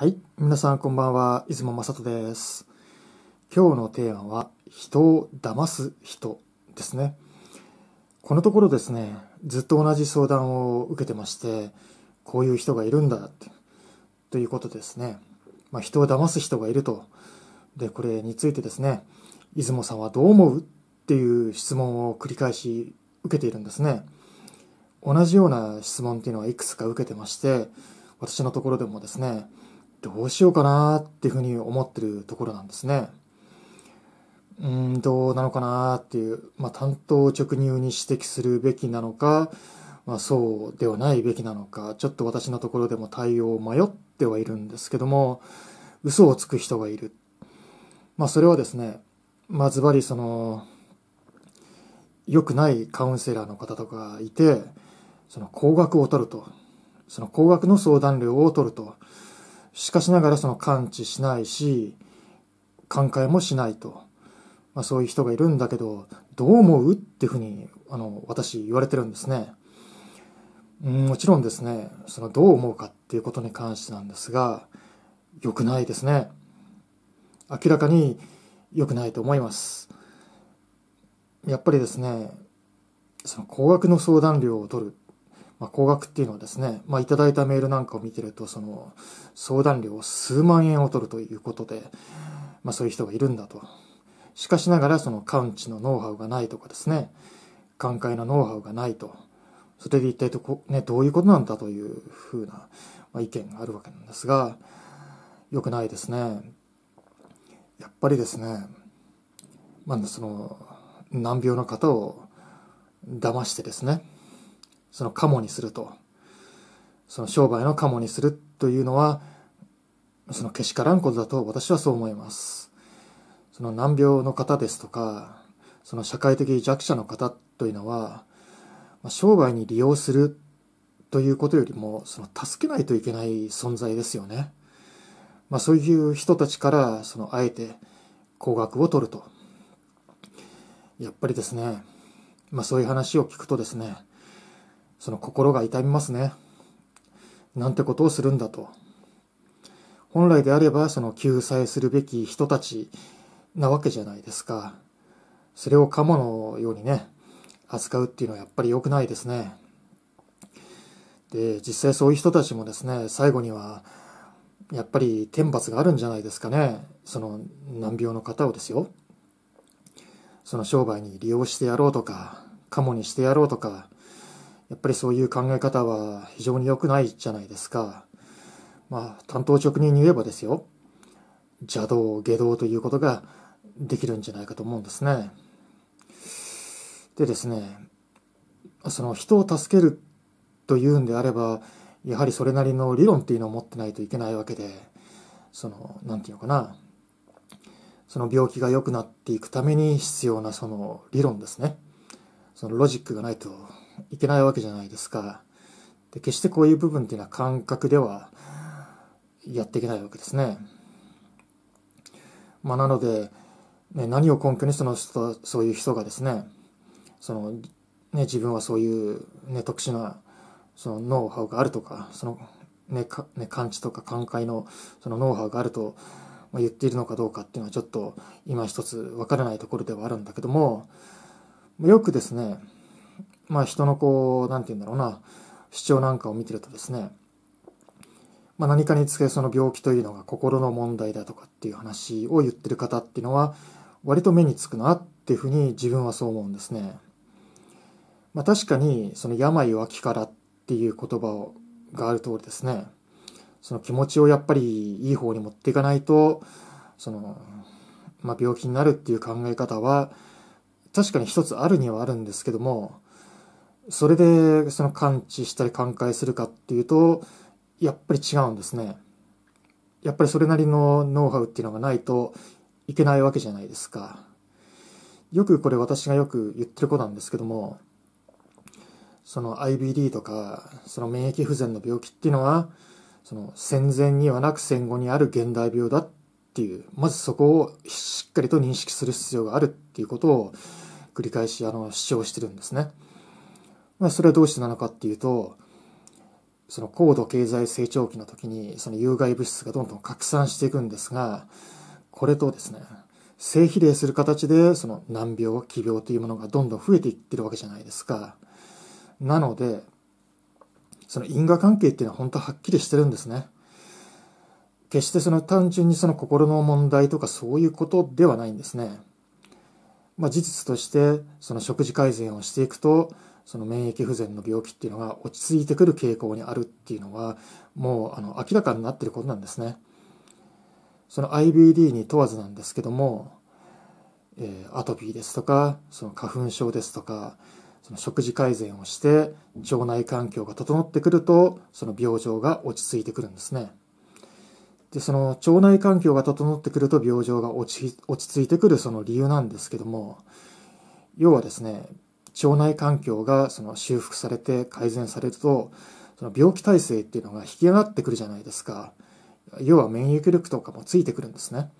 はい。皆さんこんばんは。出雲正人です。今日のテーマは、人を騙す人ですね。このところですね、ずっと同じ相談を受けてまして、こういう人がいるんだって、ということですね。まあ、人を騙す人がいると。で、これについてですね、出雲さんはどう思うっていう質問を繰り返し受けているんですね。同じような質問っていうのはいくつか受けてまして、私のところでもですね、どうしようかなっていうふうに思ってるところなんですね。うん、どうなのかなっていう、まあ、担当直入に指摘するべきなのか、まあ、そうではないべきなのか、ちょっと私のところでも対応を迷ってはいるんですけども、嘘をつく人がいる。まあ、それはですね、まあ、ズバリその、良くないカウンセラーの方とかいて、その高額を取ると、その高額の相談料を取ると、しかしながらその感知しないし、寛解もしないと。まあ、そういう人がいるんだけど、どう思うっていうふうに、あの、私言われてるんですね。うん、もちろんですね、そのどう思うかっていうことに関してなんですが、良くないですね。明らかに良くないと思います。やっぱりですね、その高額の相談料を取るまあ、高額っていうのはですね、まあ、いただいたメールなんかを見てると、その、相談料を数万円を取るということで、まあ、そういう人がいるんだと。しかしながら、その、感知のノウハウがないとかですね、寛解のノウハウがないと。それで一体とね、どういうことなんだというふうな、まあ、意見があるわけなんですが、良くないですね。やっぱりですね、まあ、その、難病の方を騙してですね、そのカモにすると。その商売のカモにするというのは、そのけしからんことだと私はそう思います。その難病の方ですとか、その社会的弱者の方というのは、商売に利用するということよりも、その助けないといけない存在ですよね。まあそういう人たちから、そのあえて高額を取ると。やっぱりですね、まあそういう話を聞くとですね、その心が痛みますね。なんてことをするんだと。本来であれば、その救済するべき人たちなわけじゃないですか。それをカモのようにね、扱うっていうのはやっぱり良くないですね。で、実際そういう人たちもですね、最後には、やっぱり天罰があるんじゃないですかね。その難病の方をですよ。その商売に利用してやろうとか、カモにしてやろうとか、やっぱりそういう考え方は非常に良くないじゃないですか。まあ、担当直人に言えばですよ、邪道、下道ということができるんじゃないかと思うんですね。でですね、その人を助けるというんであれば、やはりそれなりの理論っていうのを持ってないといけないわけで、その、なんていうのかな、その病気が良くなっていくために必要なその理論ですね。そのロジックがないといけないわけじゃないですか。で決してこういう部分っていうのは感覚ではやっていけないわけですね。まあ、なので、ね、何を根拠にその人そういう人がですねそのね自分はそういう、ね、特殊なそのノウハウがあるとかそのね、ね感知とか感解のそのノウハウがあると言っているのかどうかっていうのはちょっと今一つ分からないところではあるんだけどもよくですねまあ人のこう、なんて言うんだろうな、主張なんかを見てるとですね、まあ、何かにつけその病気というのが心の問題だとかっていう話を言ってる方っていうのは割と目につくなっていうふうに自分はそう思うんですね。まあ、確かにその病は気からっていう言葉をがある通りですね。その気持ちをやっぱりいい方に持っていかないと、その、まあ、病気になるっていう考え方は確かに一つあるにはあるんですけども、それでその感知したり寛解するかっていうとやっぱり違うんですねやっぱりそれなりのノウハウっていうのがないといけないわけじゃないですかよくこれ私がよく言ってることなんですけどもその IBD とかその免疫不全の病気っていうのはその戦前にはなく戦後にある現代病だっていうまずそこをしっかりと認識する必要があるっていうことを繰り返しあの主張してるんですね。まあ、それはどうしてなのかっていうと、その高度経済成長期の時に、その有害物質がどんどん拡散していくんですが、これとですね、性比例する形で、その難病、奇病というものがどんどん増えていってるわけじゃないですか。なので、その因果関係っていうのは本当はっきりしてるんですね。決してその単純にその心の問題とかそういうことではないんですね。まあ、事実としてその食事改善をしていくとその免疫不全の病気っていうのが落ち着いてくる傾向にあるっていうのはもうあの明らかになってることなんですね。その IBD に問わずなんですけども、えー、アトピーですとかその花粉症ですとかその食事改善をして腸内環境が整ってくるとその病状が落ち着いてくるんですね。でその腸内環境が整ってくると病状が落ち落ち着いてくるその理由なんですけども要はですね腸内環境がその修復されて改善されると、その病気体制っていうのが引き上がってくるじゃないですか。要は免疫力とかもついてくるんですね。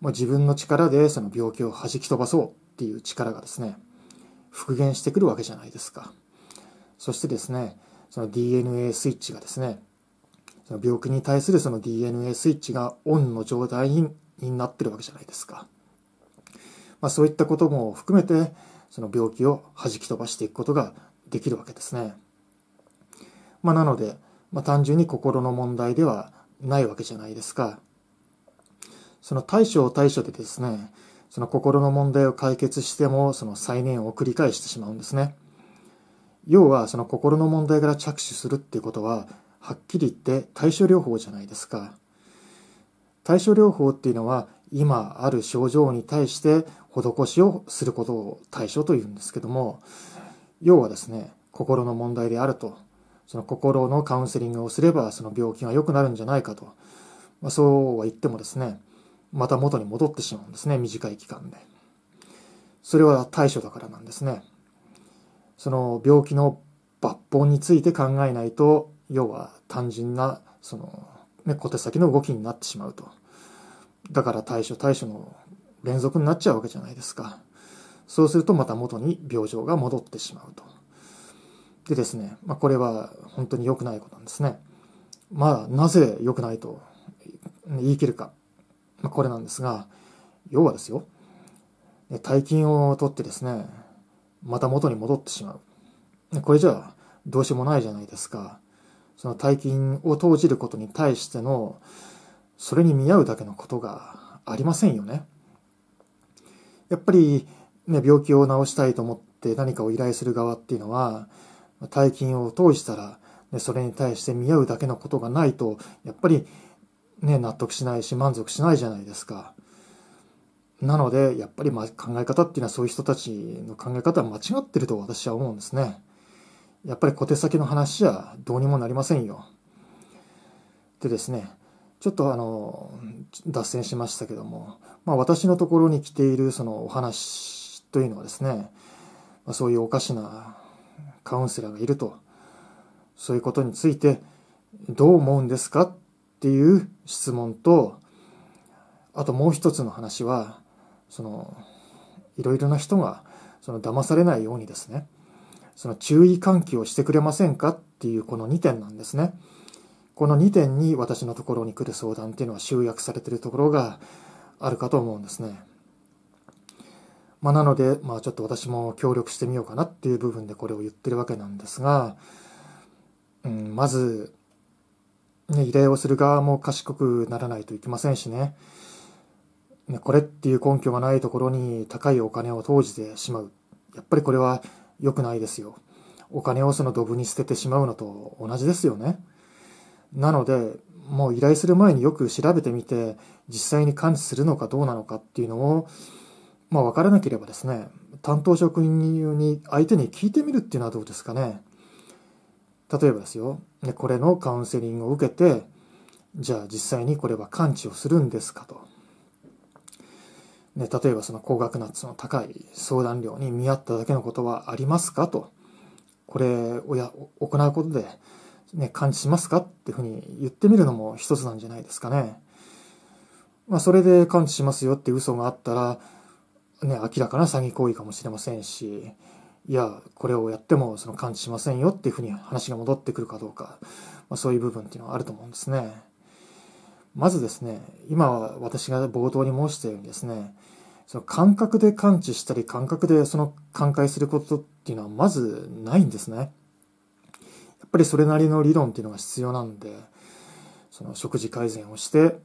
もう自分の力でその病気を弾き飛ばそうっていう力がですね、復元してくるわけじゃないですか。そしてですね、その DNA スイッチがですね、その病気に対するその DNA スイッチがオンの状態になってるわけじゃないですか。まあそういったことも含めて、その病気を弾き飛ばしていくことができるわけですね。まあ、なので、まあ、単純に心の問題ではないわけじゃないですか。その対処を対処でですね、その心の問題を解決しても、その再燃を繰り返してしまうんですね。要は、その心の問題から着手するっていうことは、はっきり言って対処療法じゃないですか。対処療法っていうのは、今ある症状に対して施しをすることを対象というんですけども、要はですね、心の問題であると。その心のカウンセリングをすれば、その病気が良くなるんじゃないかと。まあ、そうは言ってもですね、また元に戻ってしまうんですね、短い期間で。それは対処だからなんですね。その病気の抜本について考えないと、要は単純な、その、ね、小手先の動きになってしまうと。だから対処対処の連続になっちゃうわけじゃないですか。そうするとまた元に病状が戻ってしまうと。でですね、まあ、これは本当に良くないことなんですね。まあ、なぜ良くないと言い切るか。まあ、これなんですが、要はですよ、大金を取ってですね、また元に戻ってしまう。これじゃあ、どうしようもないじゃないですか。その大金を投じることに対しての、それに見合うだけのことがありませんよね。やっぱり、ね、病気を治したいと思って何かを依頼する側っていうのは、大金を投資したら、ね、それに対して見合うだけのことがないと、やっぱり、ね、納得しないし満足しないじゃないですか。なので、やっぱりま考え方っていうのはそういう人たちの考え方は間違ってると私は思うんですね。やっぱり小手先の話じゃどうにもなりませんよ。でですね、ちょっとあの、脱線しましたけども、まあ、私のところに来ているそのお話というのはですね、まあ、そういうおかしなカウンセラーがいると、そういうことについてどう思うんですかっていう質問と、あともう一つの話は、その、いろいろな人が、その騙されないようにですね、その注意喚起をしてくれませんかっていうこの2点なんですね。この2点に私のところに来る相談っていうのは集約されてるところがあるかと思うんですね。まあ、なので、まあ、ちょっと私も協力してみようかなっていう部分でこれを言ってるわけなんですが、うん、まず、ね、依頼をする側も賢くならないといけませんしね。ね、これっていう根拠がないところに高いお金を投じてしまう。やっぱりこれは良くないですよ。お金をそのドブに捨ててしまうのと同じですよね。なので、もう依頼する前によく調べてみて、実際に感知するのかどうなのかっていうのを、まあ分からなければですね、担当職員に相手に聞いてみるっていうのはどうですかね。例えばですよ、これのカウンセリングを受けて、じゃあ実際にこれは感知をするんですかと。ね、例えばその高額なその高い相談料に見合っただけのことはありますかと。これをや行うことで、ね、感じしますかっていうふうに言ってみるのも一つなんじゃないですかね。まあ、それで感知しますよって嘘があったら、ね、明らかな詐欺行為かもしれませんし、いや、これをやってもその感知しませんよっていうふうに話が戻ってくるかどうか、まあ、そういう部分っていうのはあると思うんですね。まずですね、今は私が冒頭に申したようにですね、その感覚で感知したり感覚でその感解することっていうのはまずないんですね。やっぱりそれなりの理論っていうのが必要なんで、その食事改善をして、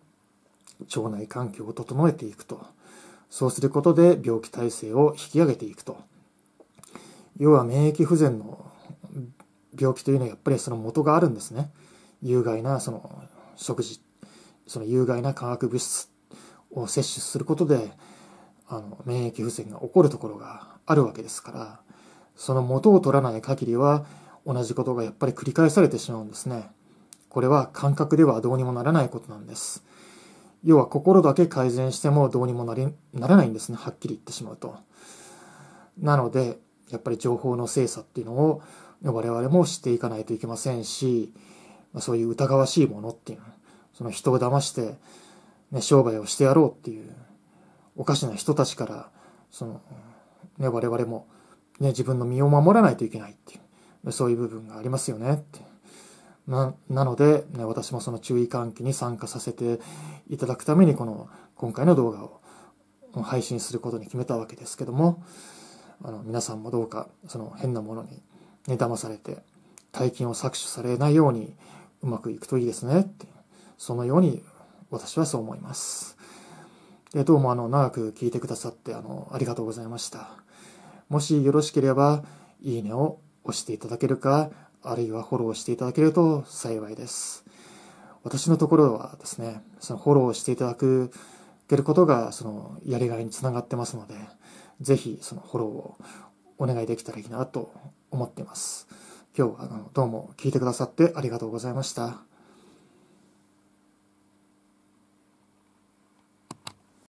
腸内環境を整えていくと。そうすることで病気体制を引き上げていくと。要は免疫不全の病気というのはやっぱりその元があるんですね。有害なその食事、その有害な化学物質を摂取することで、あの、免疫不全が起こるところがあるわけですから、その元を取らない限りは、同じことがやっぱり繰り返されてしまうんですね。これは感覚ではどうにもならないことなんです。要は心だけ改善してもどうにもなりならないんですね。はっきり言ってしまうと。なので、やっぱり情報の精査っていうのを我々もしていかないといけませんし、そういう疑わしいものっていう、その人を騙して、ね、商売をしてやろうっていう、おかしな人たちから、その、ね、我々も、ね、自分の身を守らないといけないっていう。そういう部分がありますよねって。ななので、ね、私もその注意喚起に参加させていただくために、この今回の動画を配信することに決めたわけですけども、あの皆さんもどうかその変なものに、ね、騙されて大金を搾取されないようにうまくいくといいですねってそのように私はそう思いますでどうもあの長く聞いてくださってあのありがとうございましたもしよろしければいいねを押していただけるか、あるいはフォローしていただけると幸いです。私のところはですね、そのフォローしていただくけることが、そのやりがいにつながってますので、ぜひそのフォローをお願いできたらいいなと思っています。今日はあのどうも聞いてくださってありがとうございました。